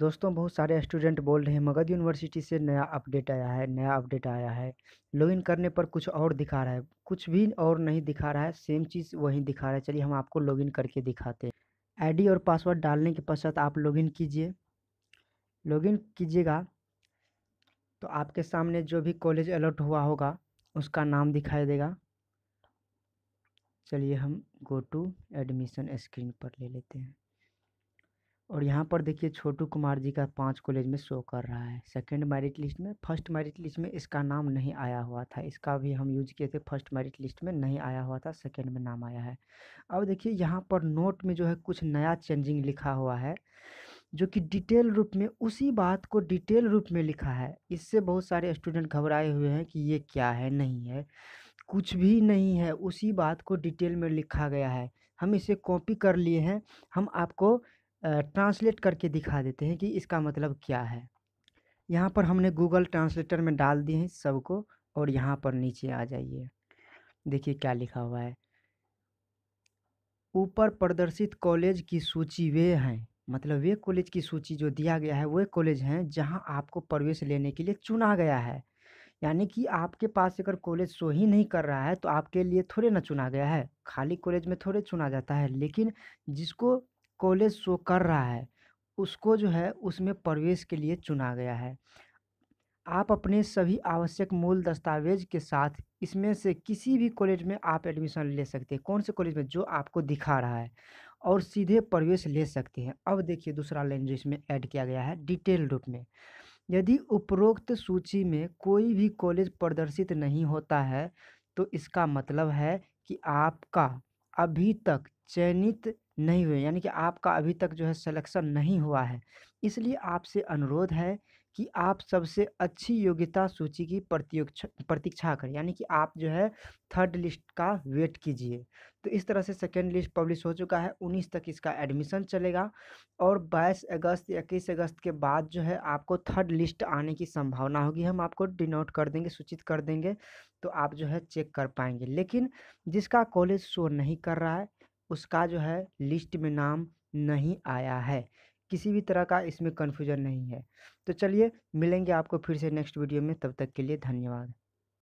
दोस्तों बहुत सारे स्टूडेंट बोल रहे हैं मगध यूनिवर्सिटी से नया अपडेट आया है नया अपडेट आया है लॉगिन करने पर कुछ और दिखा रहा है कुछ भी और नहीं दिखा रहा है सेम चीज़ वही दिखा रहा है चलिए हम आपको लॉगिन करके दिखाते हैं आईडी और पासवर्ड डालने के पश्चात आप लॉगिन कीजिए लॉगिन कीजिएगा तो आपके सामने जो भी कॉलेज अलर्ट हुआ होगा उसका नाम दिखाई देगा चलिए हम गो टू एडमिशन स्क्रीन पर ले लेते हैं और यहाँ पर देखिए छोटू कुमार जी का पांच कॉलेज में शो कर रहा है सेकंड मेरिट लिस्ट में फर्स्ट मेरिट लिस्ट में इसका नाम नहीं आया हुआ था इसका भी हम यूज किए थे फर्स्ट मेरिट लिस्ट में नहीं आया हुआ था सेकंड में नाम आया है अब देखिए यहाँ पर नोट में जो है कुछ नया चेंजिंग लिखा हुआ है जो कि डिटेल रूप में उसी बात को डिटेल रूप में लिखा है इससे बहुत सारे स्टूडेंट घबराए हुए हैं कि ये क्या है नहीं है कुछ भी नहीं है उसी बात को डिटेल में लिखा गया है हम इसे कॉपी कर लिए हैं हम आपको ट्रांसलेट करके दिखा देते हैं कि इसका मतलब क्या है यहाँ पर हमने गूगल ट्रांसलेटर में डाल दिए हैं सबको और यहाँ पर नीचे आ जाइए देखिए क्या लिखा हुआ है ऊपर प्रदर्शित कॉलेज की सूची वे हैं मतलब वे कॉलेज की सूची जो दिया गया है वे कॉलेज हैं जहाँ आपको प्रवेश लेने के लिए चुना गया है यानी कि आपके पास अगर कॉलेज शो ही नहीं कर रहा है तो आपके लिए थोड़े ना चुना गया है खाली कॉलेज में थोड़े चुना जाता है लेकिन जिसको कॉलेज शो कर रहा है उसको जो है उसमें प्रवेश के लिए चुना गया है आप अपने सभी आवश्यक मूल दस्तावेज के साथ इसमें से किसी भी कॉलेज में आप एडमिशन ले सकते हैं कौन से कॉलेज में जो आपको दिखा रहा है और सीधे प्रवेश ले सकते हैं अब देखिए दूसरा लाइन जो इसमें ऐड किया गया है डिटेल रूप में यदि उपरोक्त सूची में कोई भी कॉलेज प्रदर्शित नहीं होता है तो इसका मतलब है कि आपका अभी तक चयनित नहीं हुए यानी कि आपका अभी तक जो है सिलेक्शन नहीं हुआ है इसलिए आपसे अनुरोध है कि आप सबसे अच्छी योग्यता सूची की प्रतीक्षा प्रतीक्षा करें यानी कि आप जो है थर्ड लिस्ट का वेट कीजिए तो इस तरह से सेकेंड लिस्ट पब्लिश हो चुका है उन्नीस तक इसका एडमिशन चलेगा और बाईस अगस्त इक्कीस अगस्त के बाद जो है आपको थर्ड लिस्ट आने की संभावना होगी हम आपको डिनोट कर देंगे सूचित कर देंगे तो आप जो है चेक कर पाएंगे लेकिन जिसका कॉलेज शो नहीं कर रहा है उसका जो है लिस्ट में नाम नहीं आया है किसी भी तरह का इसमें कन्फ्यूजन नहीं है तो चलिए मिलेंगे आपको फिर से नेक्स्ट वीडियो में तब तक के लिए धन्यवाद